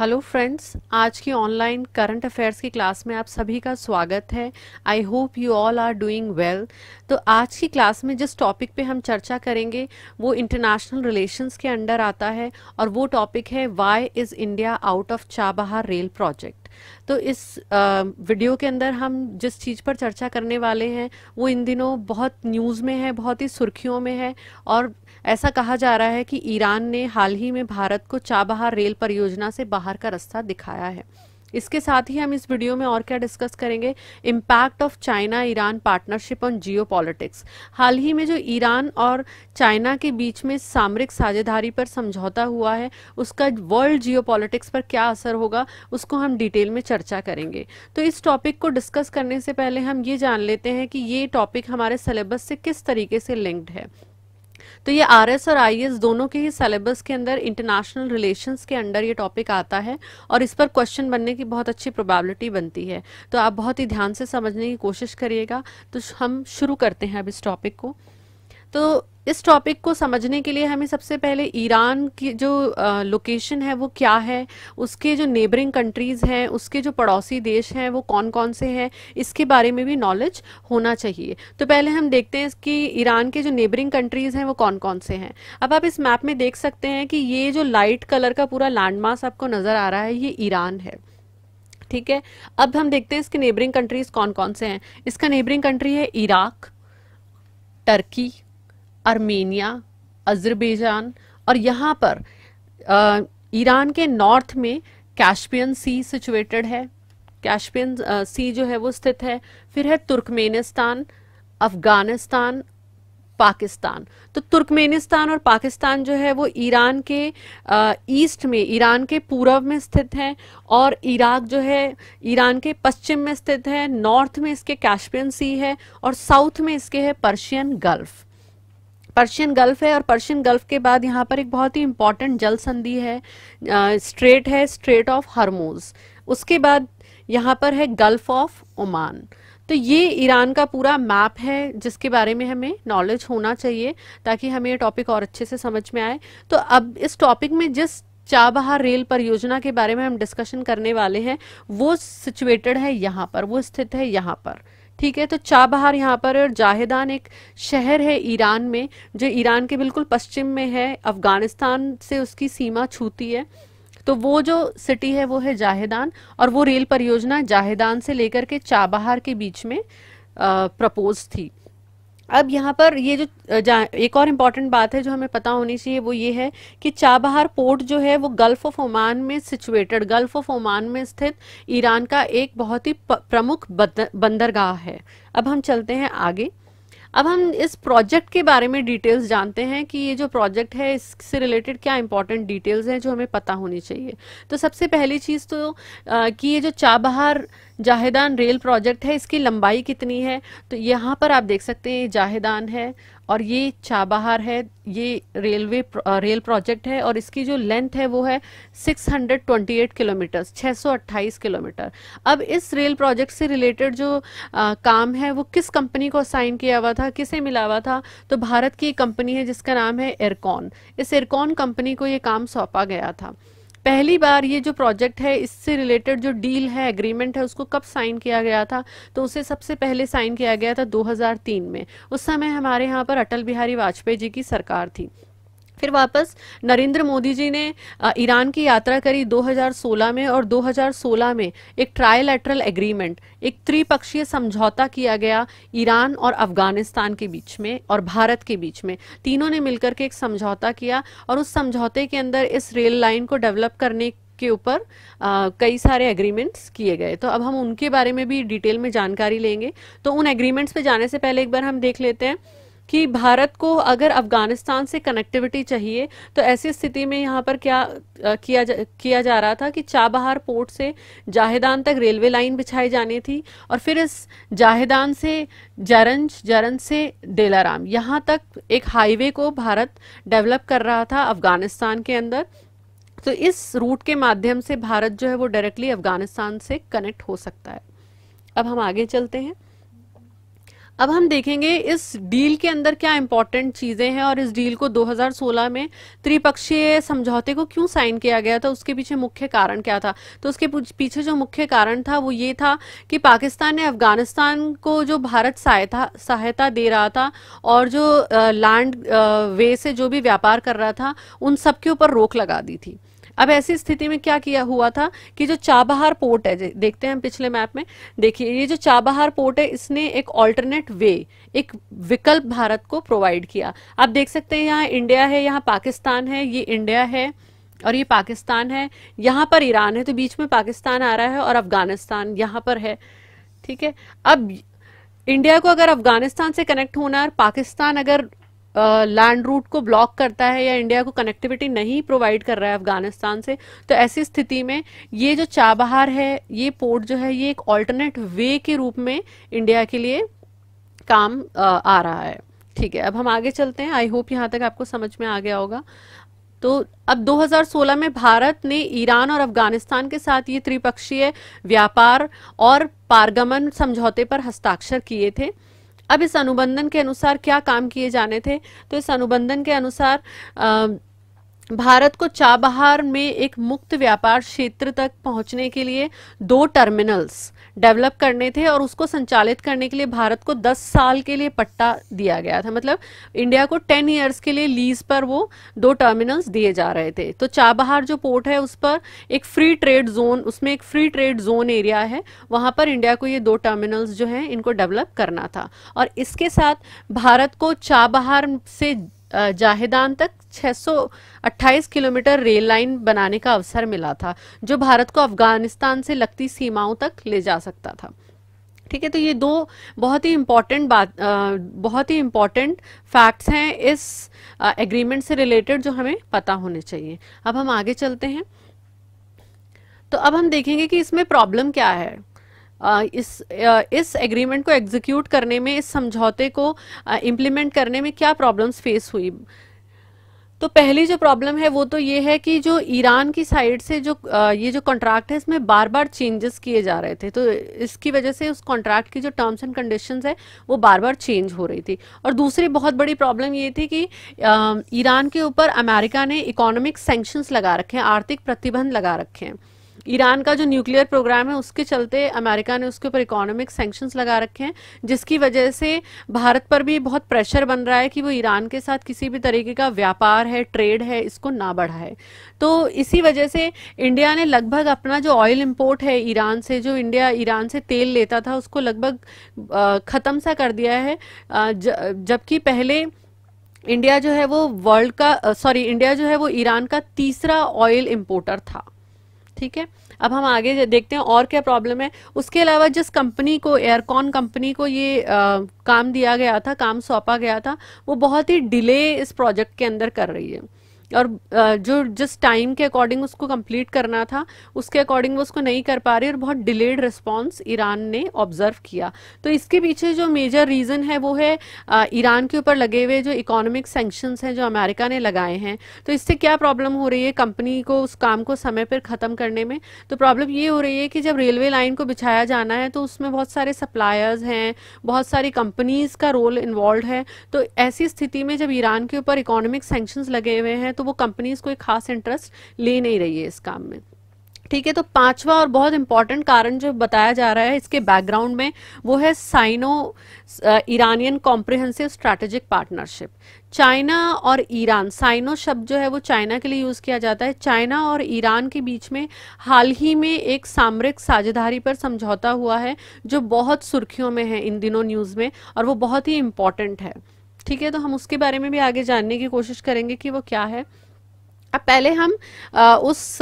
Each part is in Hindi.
हेलो फ्रेंड्स आज की ऑनलाइन करंट अफेयर्स की क्लास में आप सभी का स्वागत है I hope you all are doing well तो आज की क्लास में जिस टॉपिक पे हम चर्चा करेंगे वो इंटरनेशनल रिलेशंस के अंडर आता है और वो टॉपिक है why is India out of Chabahar rail project तो इस आ, वीडियो के अंदर हम जिस चीज़ पर चर्चा करने वाले हैं वो इन दिनों बहुत न्यूज़ में है बहुत ही सुर्खियों में है और ऐसा कहा जा रहा है कि ईरान ने हाल ही में भारत को चाबहार रेल परियोजना से बाहर का रास्ता दिखाया है इसके साथ ही हम इस वीडियो में और क्या डिस्कस करेंगे impact of China Iran partnership on geo हाल ही में जो ईरान और चाइना के बीच में सामरिक साझेदारी पर समझौता हुआ है उसका वर्ल्ड जियो पर क्या असर होगा उसको हम डिटेल में चर्चा करेंगे तो इस टॉपिक को डिस्कस करने से पहले हम ये जान लेते हैं कि ये टॉपिक हमारे सिलेबस से किस तरीके से लिंक्ड है तो ये आरएस और एस दोनों के ही सिलेबस के अंदर इंटरनेशनल रिलेशंस के अंडर ये टॉपिक आता है और इस पर क्वेश्चन बनने की बहुत अच्छी प्रोबेबिलिटी बनती है तो आप बहुत ही ध्यान से समझने की कोशिश करिएगा तो हम शुरू करते हैं अब इस टॉपिक को तो इस टॉपिक को समझने के लिए हमें सबसे पहले ईरान की जो लोकेशन है वो क्या है उसके जो नेबरिंग कंट्रीज़ हैं उसके जो पड़ोसी देश हैं वो कौन कौन से हैं इसके बारे में भी नॉलेज होना चाहिए तो पहले हम देखते हैं कि ईरान के जो नेबरिंग कंट्रीज़ हैं वो कौन कौन से हैं अब आप इस मैप में देख सकते हैं कि ये जो लाइट कलर का पूरा लैंडमास आपको नज़र आ रहा है ये ईरान है ठीक है अब हम देखते हैं इसके नेबरिंग कंट्रीज़ कौन कौन से हैं इसका नेबरिंग कंट्री है इराक टर्की अर्मेनिया अजरबैजान और यहाँ पर ईरान के नॉर्थ में कैशपियन सी सिचुएटेड है कैशपियन सी जो है वो स्थित है फिर है तुर्कमेनिस्तान अफगानिस्तान पाकिस्तान तो तुर्कमेनिस्तान और पाकिस्तान जो है वो ईरान के ईस्ट में ईरान के पूर्व में स्थित है और इराक जो है ईरान के पश्चिम में स्थित है नॉर्थ में इसके कैशपियन सी है और साउथ में इसके है पर्शियन गल्फ़ पर्शियन गल्फ है और पर्शियन गल्फ के बाद यहाँ पर एक बहुत ही इम्पॉर्टेंट जल संधि है स्ट्रेट है स्ट्रेट ऑफ हरमोज उसके बाद यहाँ पर है गल्फ ऑफ ओमान तो ये ईरान का पूरा मैप है जिसके बारे में हमें नॉलेज होना चाहिए ताकि हमें ये टॉपिक और अच्छे से समझ में आए तो अब इस टॉपिक में जिस चाबहार रेल परियोजना के बारे में हम डिस्कशन करने वाले हैं वो सिचुएटेड है यहाँ पर वो स्थित है यहाँ पर ठीक है तो चाबहार यहाँ पर जाहिदान एक शहर है ईरान में जो ईरान के बिल्कुल पश्चिम में है अफगानिस्तान से उसकी सीमा छूती है तो वो जो सिटी है वो है जाहिदान और वो रेल परियोजना जाहिदान से लेकर के चाबहार के बीच में प्रपोज थी अब यहाँ पर ये जो एक और इम्पॉर्टेंट बात है जो हमें पता होनी चाहिए वो ये है कि चाबहार पोर्ट जो है वो गल्फ ऑफ ओमान में सिचुएटेड गल्फ ऑफ ओमान में स्थित ईरान का एक बहुत ही प्रमुख बंदरगाह है अब हम चलते हैं आगे अब हम इस प्रोजेक्ट के बारे में डिटेल्स जानते हैं कि ये जो प्रोजेक्ट है इससे रिलेटेड क्या इम्पोर्टेंट डिटेल्स हैं जो हमें पता होनी चाहिए तो सबसे पहली चीज़ तो आ, कि ये जो चाबहार जाहिदान रेल प्रोजेक्ट है इसकी लंबाई कितनी है तो यहाँ पर आप देख सकते हैं जाहेदान है और ये चाबहार है ये रेलवे रेल प्रोजेक्ट है और इसकी जो लेंथ है वो है 628 किलोमीटर 628 किलोमीटर अब इस रेल प्रोजेक्ट से रिलेटेड जो आ, काम है वो किस कंपनी को साइन किया हुआ था किसे मिला हुआ था तो भारत की कंपनी है जिसका नाम है एयरकॉन इस एयरकॉन कंपनी को ये काम सौंपा गया था पहली बार ये जो प्रोजेक्ट है इससे रिलेटेड जो डील है एग्रीमेंट है उसको कब साइन किया गया था तो उसे सबसे पहले साइन किया गया था 2003 में उस समय हमारे यहाँ पर अटल बिहारी वाजपेयी जी की सरकार थी फिर वापस नरेंद्र मोदी जी ने ईरान की यात्रा करी 2016 में और 2016 में एक ट्रायलैटरल एग्रीमेंट एक त्रिपक्षीय समझौता किया गया ईरान और अफगानिस्तान के बीच में और भारत के बीच में तीनों ने मिलकर के एक समझौता किया और उस समझौते के अंदर इस रेल लाइन को डेवलप करने के ऊपर कई सारे एग्रीमेंट्स किए गए तो अब हम उनके बारे में भी डिटेल में जानकारी लेंगे तो उन एग्रीमेंट्स पे जाने से पहले एक बार हम देख लेते हैं कि भारत को अगर अफगानिस्तान से कनेक्टिविटी चाहिए तो ऐसी स्थिति में यहाँ पर क्या आ, किया जा, किया जा रहा था कि चाबहार पोर्ट से जाहिदान तक रेलवे लाइन बिछाई जानी थी और फिर इस जाहिदान से जरंज जरंज से डेलाराम यहाँ तक एक हाईवे को भारत डेवलप कर रहा था अफगानिस्तान के अंदर तो इस रूट के माध्यम से भारत जो है वो डायरेक्टली अफगानिस्तान से कनेक्ट हो सकता है अब हम आगे चलते हैं अब हम देखेंगे इस डील के अंदर क्या इंपॉर्टेंट चीज़ें हैं और इस डील को 2016 में त्रिपक्षीय समझौते को क्यों साइन किया गया था उसके पीछे मुख्य कारण क्या था तो उसके पीछे जो मुख्य कारण था वो ये था कि पाकिस्तान ने अफगानिस्तान को जो भारत सहायता सहायता दे रहा था और जो लैंड वे से जो भी व्यापार कर रहा था उन सबके ऊपर रोक लगा दी थी अब ऐसी स्थिति में क्या किया हुआ था कि जो चाबहार पोर्ट है देखते हैं हम पिछले मैप में देखिए ये जो चाबहार पोर्ट है इसने एक ऑल्टरनेट वे एक विकल्प भारत को प्रोवाइड किया आप देख सकते हैं यहाँ इंडिया है यहाँ पाकिस्तान है ये इंडिया है और ये पाकिस्तान है यहाँ पर ईरान है तो बीच में पाकिस्तान आ रहा है और अफगानिस्तान यहाँ पर है ठीक है अब इंडिया को अगर अफगानिस्तान से कनेक्ट होना है पाकिस्तान अगर लैंड रूट को ब्लॉक करता है या इंडिया को कनेक्टिविटी नहीं प्रोवाइड कर रहा है अफगानिस्तान से तो ऐसी स्थिति में ये जो चाबहार है ये पोर्ट जो है ये एक ऑल्टरनेट वे के रूप में इंडिया के लिए काम आ रहा है ठीक है अब हम आगे चलते हैं आई होप यहाँ तक आपको समझ में आ गया होगा तो अब 2016 में भारत ने ईरान और अफगानिस्तान के साथ ये त्रिपक्षीय व्यापार और पारगमन समझौते पर हस्ताक्षर किए थे अब इस अनुबंधन के अनुसार क्या काम किए जाने थे तो इस अनुबंधन के अनुसार आ, भारत को चाबहार में एक मुक्त व्यापार क्षेत्र तक पहुंचने के लिए दो टर्मिनल्स डेवलप करने थे और उसको संचालित करने के लिए भारत को 10 साल के लिए पट्टा दिया गया था मतलब इंडिया को 10 इयर्स के लिए लीज पर वो दो टर्मिनल्स दिए जा रहे थे तो चाबहार जो पोर्ट है उस पर एक फ्री ट्रेड जोन उसमें एक फ्री ट्रेड जोन एरिया है वहाँ पर इंडिया को ये दो टर्मिनल्स जो हैं इनको डेवलप करना था और इसके साथ भारत को चाबहार से जाहिदान तक 628 किलोमीटर रेल लाइन बनाने का अवसर मिला था जो भारत को अफगानिस्तान से लगती सीमाओं तक ले जा सकता था ठीक है तो ये दो बहुत ही इम्पॉर्टेंट बात आ, बहुत ही इम्पॉर्टेंट फैक्ट्स हैं इस एग्रीमेंट से रिलेटेड जो हमें पता होने चाहिए अब हम आगे चलते हैं तो अब हम देखेंगे कि इसमें प्रॉब्लम क्या है इस इस एग्रीमेंट को एग्जीक्यूट करने में इस समझौते को इम्प्लीमेंट करने में क्या प्रॉब्लम्स फेस हुई तो पहली जो प्रॉब्लम है वो तो ये है कि जो ईरान की साइड से जो ये जो कॉन्ट्रैक्ट है इसमें बार बार चेंजेस किए जा रहे थे तो इसकी वजह से उस कॉन्ट्रैक्ट की जो टर्म्स एंड कंडीशंस है वो बार बार चेंज हो रही थी और दूसरी बहुत बड़ी प्रॉब्लम ये थी कि ईरान के ऊपर अमेरिका ने इकोनॉमिक सेंक्शंस लगा रखे हैं आर्थिक प्रतिबंध लगा रखे हैं ईरान का जो न्यूक्लियर प्रोग्राम है उसके चलते अमेरिका ने उसके ऊपर इकोनॉमिक सेंक्शंस लगा रखे हैं जिसकी वजह से भारत पर भी बहुत प्रेशर बन रहा है कि वो ईरान के साथ किसी भी तरीके का व्यापार है ट्रेड है इसको ना बढ़ाए तो इसी वजह से इंडिया ने लगभग अपना जो ऑयल इम्पोर्ट है ईरान से जो इंडिया ईरान से तेल लेता था उसको लगभग ख़त्म सा कर दिया है जबकि पहले इंडिया जो है वो वर्ल्ड का सॉरी इंडिया जो है वो ईरान का तीसरा ऑयल इम्पोर्टर था ठीक है अब हम आगे देखते हैं और क्या प्रॉब्लम है उसके अलावा जिस कंपनी को एयरकॉन कंपनी को ये आ, काम दिया गया था काम सौंपा गया था वो बहुत ही डिले इस प्रोजेक्ट के अंदर कर रही है और जो जिस टाइम के अकॉर्डिंग उसको कंप्लीट करना था उसके अकॉर्डिंग वो उसको नहीं कर पा रही और बहुत डिलेड रिस्पॉन्स ईरान ने ऑब्जर्व किया तो इसके पीछे जो मेजर रीज़न है वो है ईरान के ऊपर लगे हुए जो इकोनॉमिक सेंक्शन हैं जो अमेरिका ने लगाए हैं तो इससे क्या प्रॉब्लम हो रही है कंपनी को उस काम को समय पर ख़त्म करने में तो प्रॉब्लम ये हो रही है कि जब रेलवे लाइन को बिछाया जाना है तो उसमें बहुत सारे सप्लायर्स हैं बहुत सारी कंपनीज़ का रोल इन्वॉल्व है तो ऐसी स्थिति में जब ईरान के ऊपर इकोनॉमिक सेंक्शन लगे हुए हैं तो वो कंपनीज कोई खास इंटरेस्ट ले नहीं रही है इस काम में ठीक है तो पांचवा और बहुत इंपॉर्टेंट कारण जो बताया जा रहा है इसके बैकग्राउंड में वो है Sino Iranian comprehensive strategic partnership China और ईरान साइनो शब्द जो है वो चाइना के लिए यूज़ किया जाता है चाइना और ईरान के बीच में हाल ही में एक सामरिक साझेदारी पर समझौता हुआ है जो बहुत सुर्खियों में है इन दिनों न्यूज़ में और वो बहुत ही इंपॉर्टेंट है ठीक है तो हम उसके बारे में भी आगे जानने की कोशिश करेंगे कि वो क्या है अब पहले हम आ, उस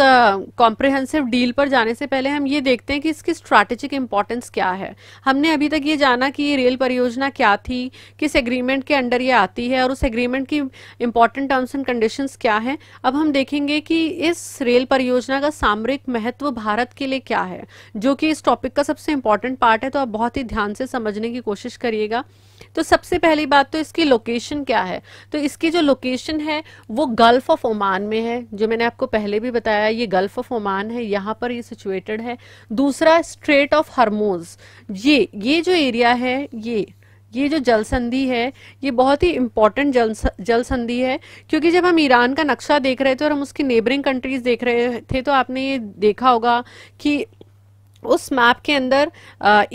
कॉम्प्रिहेंसिव डील पर जाने से पहले हम ये देखते हैं कि इसकी स्ट्रैटेजिक इम्पोर्टेंस क्या है हमने अभी तक ये जाना कि ये रेल परियोजना क्या थी किस एग्रीमेंट के अंडर ये आती है और उस एग्रीमेंट की इम्पॉर्टेंट टर्म्स एंड कंडीशंस क्या हैं अब हम देखेंगे कि इस रेल परियोजना का सामरिक महत्व भारत के लिए क्या है जो कि इस टॉपिक का सबसे इम्पॉर्टेंट पार्ट है तो आप बहुत ही ध्यान से समझने की कोशिश करिएगा तो सबसे पहली बात तो इसकी लोकेशन क्या है तो इसकी जो लोकेशन है वो गल्फ ऑफ ओमान में है जो मैंने आपको पहले भी बताया ये गल्फ ऑफ ओमान है यहाँ पर ये सिचुएटेड है दूसरा स्ट्रेट ऑफ हरमोज ये ये जो एरिया है ये ये जो जल संधि है ये बहुत ही इम्पॉर्टेंट जल जल संधि है क्योंकि जब हम ईरान का नक्शा देख रहे थे और हम उसकी नेबरिंग कंट्रीज देख रहे थे तो आपने ये देखा होगा कि उस मैप के अंदर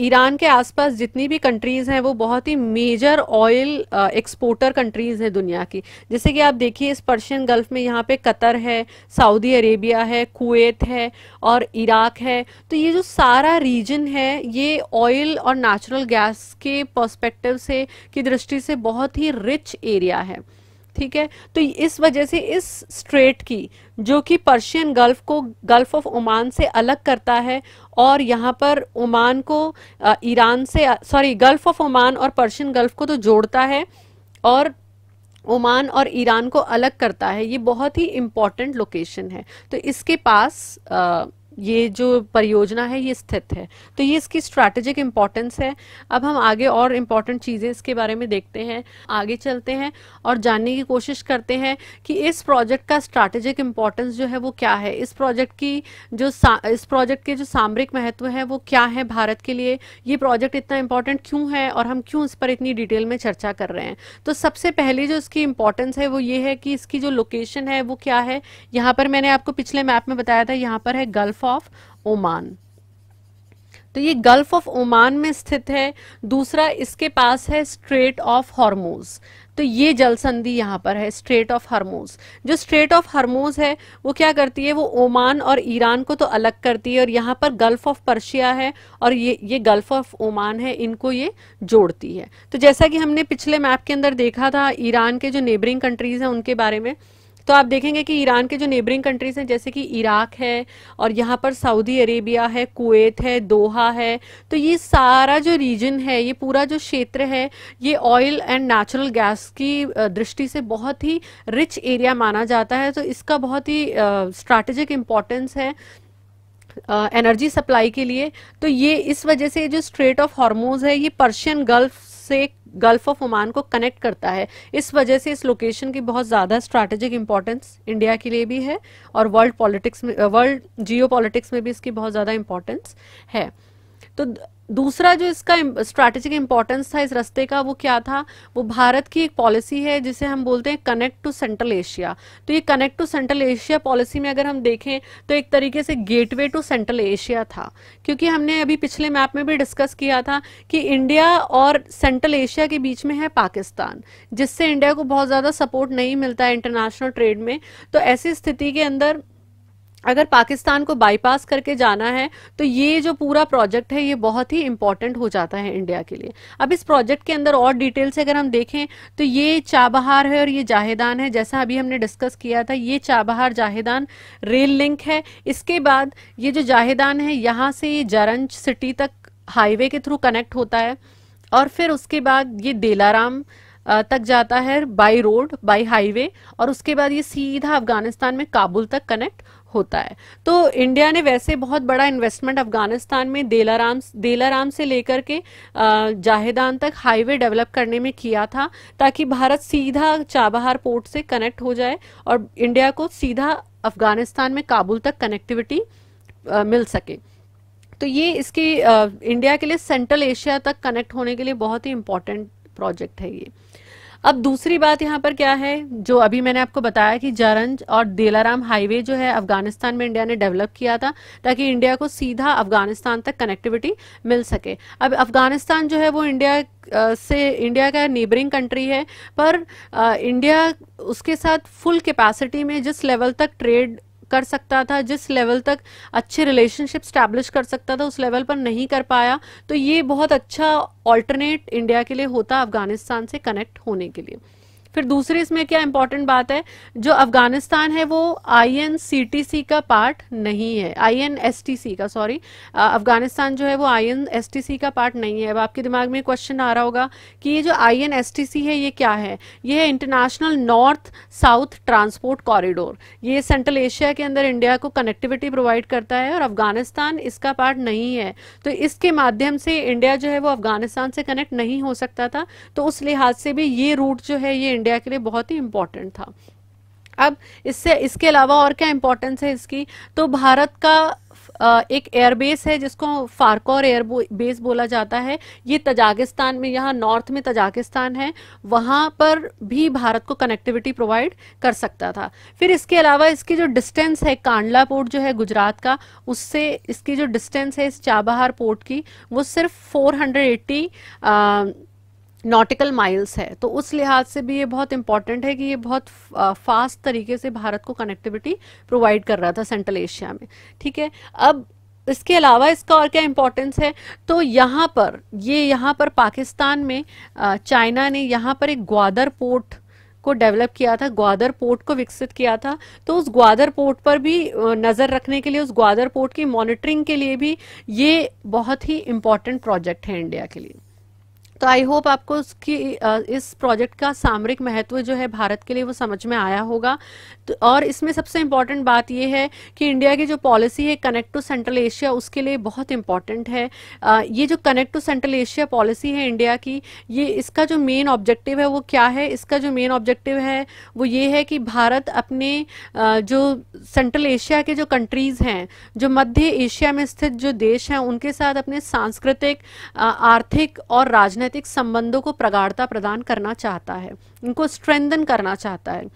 ईरान के आसपास जितनी भी कंट्रीज़ हैं वो बहुत ही मेजर ऑयल एक्सपोर्टर कंट्रीज़ हैं दुनिया की जैसे कि आप देखिए इस पर्शियन गल्फ में यहाँ पे कतर है सऊदी अरेबिया है कुवैत है और इराक है तो ये जो सारा रीजन है ये ऑयल और नेचुरल गैस के पर्सपेक्टिव से की दृष्टि से बहुत ही रिच एरिया है ठीक है तो इस वजह से इस स्ट्रेट की जो कि पर्शियन गल्फ को गल्फ ऑफ ओमान से अलग करता है और यहाँ पर ओमान को ईरान से सॉरी गल्फ ऑफ ओमान और पर्शियन गल्फ को तो जोड़ता है और ओमान और ईरान को अलग करता है ये बहुत ही इम्पॉर्टेंट लोकेशन है तो इसके पास आ, ये जो परियोजना है ये स्थित है तो ये इसकी स्ट्रैटेजिक इम्पॉर्टेंस है अब हम आगे और इम्पॉर्टेंट चीज़ें इसके बारे में देखते हैं आगे चलते हैं और जानने की कोशिश करते हैं कि इस प्रोजेक्ट का स्ट्रैटेजिक इम्पोर्टेंस जो है वो क्या है इस प्रोजेक्ट की जो इस प्रोजेक्ट के जो सामरिक महत्व है वो क्या है भारत के लिए ये प्रोजेक्ट इतना इम्पॉर्टेंट क्यों है और हम क्यों इस पर इतनी डिटेल में चर्चा कर रहे हैं तो सबसे पहले जो इसकी इम्पॉर्टेंस है वो ये है कि इसकी जो लोकेशन है वो क्या है यहाँ पर मैंने आपको पिछले मैप में बताया था यहाँ पर है गल्फ गल्फ ऑफ ओमान तो ये गल्फ ऑफ ओमान में स्थित है दूसरा इसके पास है स्ट्रेट ऑफ हॉर्मोज तो ये जल संधि यहाँ पर है स्ट्रेट ऑफ हरमोज जो स्ट्रेट ऑफ हरमोज है वो क्या करती है वो ओमान और ईरान को तो अलग करती है और यहाँ पर गल्फ ऑफ पर्शिया है और ये ये गल्फ ऑफ ओमान है इनको ये जोड़ती है तो जैसा कि हमने पिछले मैप के अंदर देखा था ईरान के जो नेबरिंग कंट्रीज हैं उनके बारे में तो आप देखेंगे कि ईरान के जो नेबरिंग कंट्रीज़ हैं जैसे कि इराक है और यहाँ पर सऊदी अरेबिया है कुवैत है दोहा है तो ये सारा जो रीजन है ये पूरा जो क्षेत्र है ये ऑयल एंड नेचुरल गैस की दृष्टि से बहुत ही रिच एरिया माना जाता है तो इसका बहुत ही स्ट्रैटेजिक इम्पोर्टेंस है एनर्जी uh, सप्लाई के लिए तो ये इस वजह से जो स्ट्रेट ऑफ हॉर्मोज है ये पर्शियन गल्फ से गल्फ ऑफ ओमान को कनेक्ट करता है इस वजह से इस लोकेशन की बहुत ज़्यादा स्ट्रैटेजिक इंपॉर्टेंस इंडिया के लिए भी है और वर्ल्ड पॉलिटिक्स में वर्ल्ड जियो में भी इसकी बहुत ज़्यादा इंपॉर्टेंस है तो दूसरा जो इसका स्ट्रैटेजिक इम्पोर्टेंस था इस रास्ते का वो क्या था वो भारत की एक पॉलिसी है जिसे हम बोलते हैं कनेक्ट टू सेंट्रल एशिया तो ये connect to central Asia policy में अगर हम देखें तो एक तरीके से गेटवे टू सेंट्रल एशिया था क्योंकि हमने अभी पिछले मैप में भी डिस्कस किया था कि इंडिया और सेंट्रल एशिया के बीच में है पाकिस्तान जिससे इंडिया को बहुत ज़्यादा सपोर्ट नहीं मिलता है इंटरनेशनल ट्रेड में तो ऐसी स्थिति के अंदर अगर पाकिस्तान को बाईपास करके जाना है तो ये जो पूरा प्रोजेक्ट है ये बहुत ही इम्पोर्टेंट हो जाता है इंडिया के लिए अब इस प्रोजेक्ट के अंदर और डिटेल से अगर हम देखें तो ये चाबहार है और ये जाहेदान है जैसा अभी हमने डिस्कस किया था ये चाबहार जाहेदान रेल लिंक है इसके बाद ये जो जाहेदान है यहाँ से ये जरंज सिटी तक हाईवे के थ्रू कनेक्ट होता है और फिर उसके बाद ये देलाराम तक जाता है बाई रोड बाई हाईवे और उसके बाद ये सीधा अफगानिस्तान में काबुल तक कनेक्ट होता है तो इंडिया ने वैसे बहुत बड़ा इन्वेस्टमेंट अफगानिस्तान में देलाराम देलाराम से लेकर के जाहिदान तक हाईवे डेवलप करने में किया था ताकि भारत सीधा चाबहार पोर्ट से कनेक्ट हो जाए और इंडिया को सीधा अफगानिस्तान में काबुल तक कनेक्टिविटी मिल सके तो ये इसकी इंडिया के लिए सेंट्रल एशिया तक कनेक्ट होने के लिए बहुत ही इंपॉर्टेंट प्रोजेक्ट है ये अब दूसरी बात यहाँ पर क्या है जो अभी मैंने आपको बताया कि जारंज और देलाराम हाईवे जो है अफगानिस्तान में इंडिया ने डेवलप किया था ताकि इंडिया को सीधा अफगानिस्तान तक कनेक्टिविटी मिल सके अब अफगानिस्तान जो है वो इंडिया से इंडिया का नेबरिंग कंट्री है पर इंडिया उसके साथ फुल कैपेसिटी में जिस लेवल तक ट्रेड कर सकता था जिस लेवल तक अच्छे रिलेशनशिप स्टैब्लिश कर सकता था उस लेवल पर नहीं कर पाया तो ये बहुत अच्छा ऑल्टरनेट इंडिया के लिए होता अफगानिस्तान से कनेक्ट होने के लिए फिर दूसरी इसमें क्या इंपॉर्टेंट बात है जो अफगानिस्तान है वो आईएनसीटीसी का पार्ट नहीं है आईएनएसटीसी का सॉरी अफगानिस्तान जो है वो आईएनएसटीसी का पार्ट नहीं है अब आपके दिमाग में क्वेश्चन आ रहा होगा कि ये जो आईएनएसटीसी है ये क्या है ये है international north south transport corridor ये सेंट्रल एशिया के अंदर इंडिया को कनेक्टिविटी प्रोवाइड करता है और अफगानिस्तान इसका पार्ट नहीं है तो इसके माध्यम से इंडिया जो है वो अफगानिस्तान से कनेक्ट नहीं हो सकता था तो उस लिहाज से भी ये रूट जो है ये इंडिया के लिए बहुत ही इम्पोर्टेंट था अब इससे इसके अलावा और क्या इम्पोर्टेंस है इसकी तो भारत का एक एयरबेस है जिसको फारकोर एयर बेस बोला जाता है ये तजाकिस्तान में यहाँ नॉर्थ में तजाकिस्तान है वहाँ पर भी भारत को कनेक्टिविटी प्रोवाइड कर सकता था फिर इसके अलावा इसकी जो डिस्टेंस है कांडला पोर्ट जो है गुजरात का उससे इसकी जो डिस्टेंस है इस चाबहार पोर्ट की वो सिर्फ 480 हंड्रेड नॉटिकल माइल्स है तो उस लिहाज से भी ये बहुत इंपॉर्टेंट है कि ये बहुत फास्ट तरीके से भारत को कनेक्टिविटी प्रोवाइड कर रहा था सेंट्रल एशिया में ठीक है अब इसके अलावा इसका और क्या इम्पोर्टेंस है तो यहाँ पर ये यहाँ पर पाकिस्तान में चाइना ने यहाँ पर एक ग्वादर पोर्ट को डेवलप किया था ग्वादर पोर्ट को विकसित किया था तो उस ग्वादर पोर्ट पर भी नज़र रखने के लिए उस ग्वादर पोर्ट की मॉनिटरिंग के लिए भी ये बहुत ही इम्पोर्टेंट प्रोजेक्ट है इंडिया के लिए तो आई होप आपको उसकी इस प्रोजेक्ट का सामरिक महत्व जो है भारत के लिए वो समझ में आया होगा तो और इसमें सबसे इम्पॉर्टेंट बात ये है कि इंडिया की जो पॉलिसी है कनेक्ट टू सेंट्रल एशिया उसके लिए बहुत इम्पॉर्टेंट है ये जो connect to central Asia policy है इंडिया की ये इसका जो मेन ऑब्जेक्टिव है वो क्या है इसका जो मेन ऑब्जेक्टिव है वो ये है कि भारत अपने जो सेंट्रल एशिया के जो कंट्रीज़ हैं जो मध्य एशिया में स्थित जो देश हैं उनके साथ अपने सांस्कृतिक आर्थिक और राजनीतिक राजनीतिक संबंधों को प्रगाढ़ता प्रदान करना चाहता है इनको स्ट्रेंथन करना चाहता है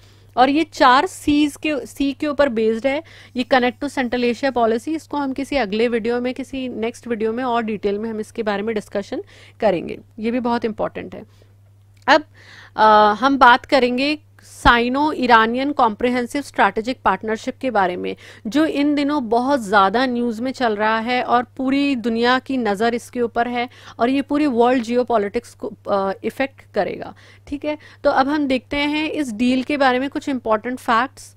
और ये चार सीज के सी के ऊपर बेस्ड है ये connect to central Asia policy इसको हम किसी अगले वीडियो में किसी नेक्स्ट वीडियो में और डिटेल में हम इसके बारे में डिस्कशन करेंगे ये भी बहुत इंपॉर्टेंट है अब आ, हम बात करेंगे Sino Iranian comprehensive strategic partnership के बारे में जो इन दिनों बहुत ज़्यादा न्यूज़ में चल रहा है और पूरी दुनिया की नज़र इसके ऊपर है और ये पूरी वर्ल्ड जियो को इफ़ेक्ट करेगा ठीक है तो अब हम देखते हैं इस डील के बारे में कुछ इंपॉर्टेंट फैक्ट्स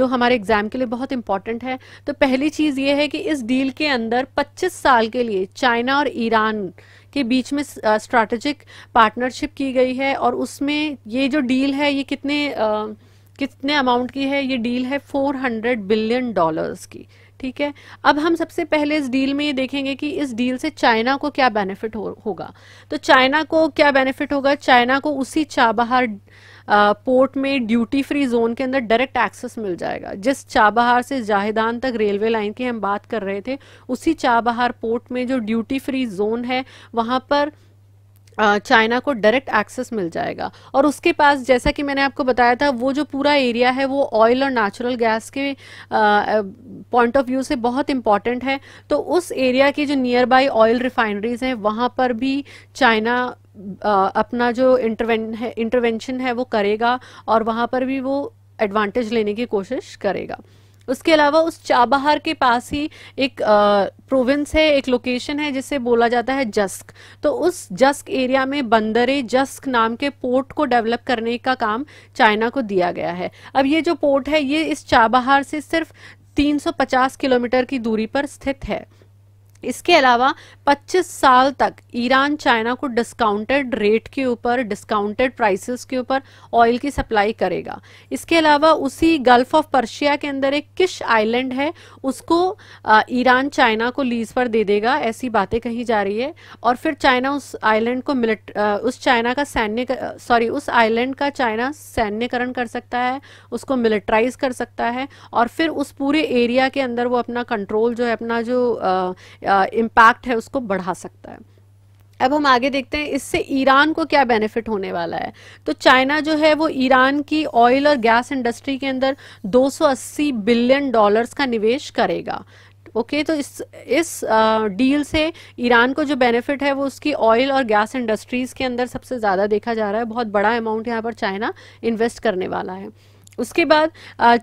जो हमारे एग्ज़ाम के लिए बहुत इंपॉर्टेंट है तो पहली चीज़ ये है कि इस डील के अंदर पच्चीस साल के लिए चाइना और ईरान के बीच में स्ट्रैटेजिक पार्टनरशिप की गई है और उसमें ये जो डील है ये कितने आ, कितने अमाउंट की है ये डील है 400 बिलियन डॉलर्स की ठीक है अब हम सबसे पहले इस डील में ये देखेंगे कि इस डील से चाइना को क्या बेनिफिट हो, होगा तो चाइना को क्या बेनिफिट होगा चाइना को उसी चाबहार पोर्ट में ड्यूटी फ्री जोन के अंदर डायरेक्ट एक्सेस मिल जाएगा जिस चाबहार से जाहिदान तक रेलवे लाइन की हम बात कर रहे थे उसी चाबहार पोर्ट में जो ड्यूटी फ्री जोन है वहाँ पर चाइना को डायरेक्ट एक्सेस मिल जाएगा और उसके पास जैसा कि मैंने आपको बताया था वो जो पूरा एरिया है वो ऑयल और नेचुरल गैस के पॉइंट ऑफ व्यू से बहुत इम्पॉर्टेंट है तो उस एरिया की जो नियर बाई ऑयल रिफाइनरीज हैं वहाँ पर भी चाइना अपना जो इंटरवें है इंटरवेंशन है वो करेगा और वहाँ पर भी वो एडवांटेज लेने की कोशिश करेगा उसके अलावा उस चाबहार के पास ही एक प्रोविंस है एक लोकेशन है जिसे बोला जाता है जस्क तो उस जस्क एरिया में बंदरे जस्क नाम के पोर्ट को डेवलप करने का काम चाइना को दिया गया है अब ये जो पोर्ट है ये इस चाबहार से सिर्फ 350 किलोमीटर की दूरी पर स्थित है इसके अलावा 25 साल तक ईरान चाइना को डिस्काउंटेड रेट के ऊपर डिस्काउंटेड प्राइसेस के ऊपर ऑयल की सप्लाई करेगा इसके अलावा उसी गल्फ ऑफ पर्शिया के अंदर एक किश आइलैंड है उसको ईरान चाइना को लीज पर दे देगा ऐसी बातें कही जा रही है और फिर चाइना उस आइलैंड को मिलिट उस चाइना का सैन्य सॉरी उस आइलैंड का चाइना सैन्यकरण कर सकता है उसको मिलिट्राइज कर सकता है और फिर उस पूरे एरिया के अंदर वो अपना कंट्रोल जो है अपना जो आ, इम्पैक्ट है उसको बढ़ा सकता है अब हम आगे देखते हैं इससे ईरान को क्या बेनिफिट होने वाला है तो चाइना जो है वो ईरान की ऑयल और गैस इंडस्ट्री के अंदर 280 बिलियन डॉलर्स का निवेश करेगा ओके okay, तो इस इस आ, डील से ईरान को जो बेनिफिट है वो उसकी ऑयल और गैस इंडस्ट्रीज़ के अंदर सबसे ज़्यादा देखा जा रहा है बहुत बड़ा अमाउंट यहाँ पर चाइना इन्वेस्ट करने वाला है उसके बाद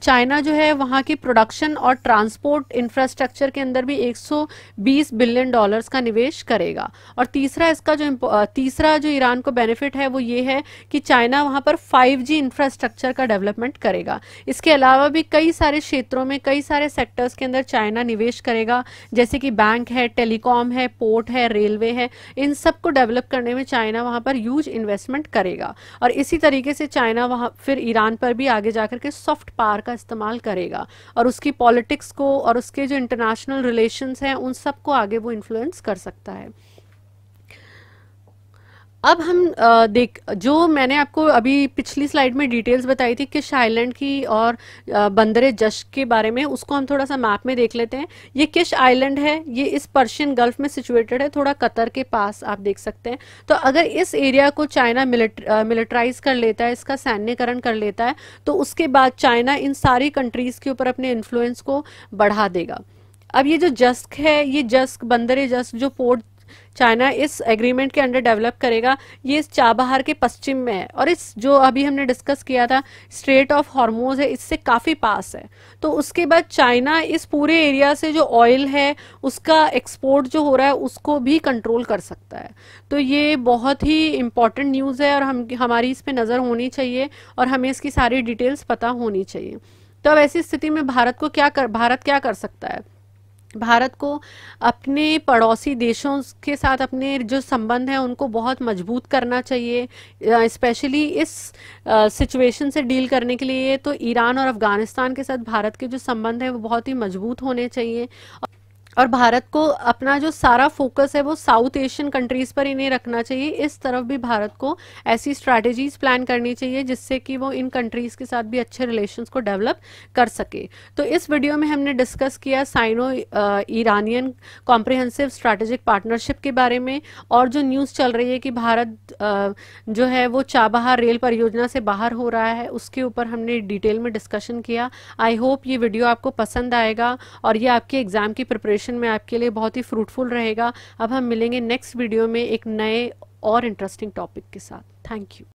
चाइना जो है वहाँ की प्रोडक्शन और ट्रांसपोर्ट इंफ्रास्ट्रक्चर के अंदर भी 120 बिलियन डॉलर्स का निवेश करेगा और तीसरा इसका जो तीसरा जो ईरान को बेनिफिट है वो ये है कि चाइना वहाँ पर 5G इंफ्रास्ट्रक्चर का डेवलपमेंट करेगा इसके अलावा भी कई सारे क्षेत्रों में कई सारे सेक्टर्स के अंदर चाइना निवेश करेगा जैसे कि बैंक है टेलीकॉम है पोर्ट है रेलवे है इन सबको डेवलप करने में चाइना वहाँ पर यूज इन्वेस्टमेंट करेगा और इसी तरीके से चाइना वहाँ फिर ईरान पर भी आगे जाकर के सॉफ्ट पावर का इस्तेमाल करेगा और उसकी पॉलिटिक्स को और उसके जो इंटरनेशनल रिलेशंस हैं उन सबको आगे वो इन्फ्लुएंस कर सकता है अब हम आ, देख जो मैंने आपको अभी पिछली स्लाइड में डिटेल्स बताई थी किश आइलैंड की और बंदर जश के बारे में उसको हम थोड़ा सा मैप में देख लेते हैं ये किश आइलैंड है ये इस पर्शियन गल्फ में सिचुएटेड है थोड़ा कतर के पास आप देख सकते हैं तो अगर इस एरिया को चाइना मिलिट्राइज कर लेता है इसका सैन्यकरण कर लेता है तो उसके बाद चाइना इन सारी कंट्रीज़ के ऊपर अपने इन्फ्लुएंस को बढ़ा देगा अब ये जो जस्क है ये जस्क बंदर जस्क जो पोर्ट चाइना इस एग्रीमेंट के अंडर डेवलप करेगा ये इस चाबहार के पश्चिम में है और इस जो अभी हमने डिस्कस किया था स्ट्रेट ऑफ हॉर्मोज है इससे काफ़ी पास है तो उसके बाद चाइना इस पूरे एरिया से जो ऑयल है उसका एक्सपोर्ट जो हो रहा है उसको भी कंट्रोल कर सकता है तो ये बहुत ही इम्पॉर्टेंट न्यूज़ है और हम हमारी इस पर नज़र होनी चाहिए और हमें इसकी सारी डिटेल्स पता होनी चाहिए तो अब ऐसी स्थिति में भारत को क्या कर भारत क्या कर सकता है भारत को अपने पड़ोसी देशों के साथ अपने जो संबंध हैं उनको बहुत मजबूत करना चाहिए स्पेशली इस सिचुएशन से डील करने के लिए तो ईरान और अफगानिस्तान के साथ भारत के जो संबंध हैं वो बहुत ही मजबूत होने चाहिए और भारत को अपना जो सारा फोकस है वो साउथ एशियन कंट्रीज पर इन्हें रखना चाहिए इस तरफ भी भारत को ऐसी स्ट्रैटेजीज प्लान करनी चाहिए जिससे कि वो इन कंट्रीज के साथ भी अच्छे रिलेशन को डेवलप कर सके तो इस वीडियो में हमने डिस्कस किया Sino Iranian comprehensive strategic partnership के बारे में और जो न्यूज़ चल रही है कि भारत जो है वो चाबहार रेल परियोजना से बाहर हो रहा है उसके ऊपर हमने डिटेल में डिस्कशन किया आई होप ये वीडियो आपको पसंद आएगा और ये आपके एग्ज़ाम की प्रिपरेशन सेशन में आपके लिए बहुत ही फ्रूटफुल रहेगा अब हम मिलेंगे नेक्स्ट वीडियो में एक नए और इंटरेस्टिंग टॉपिक के साथ थैंक यू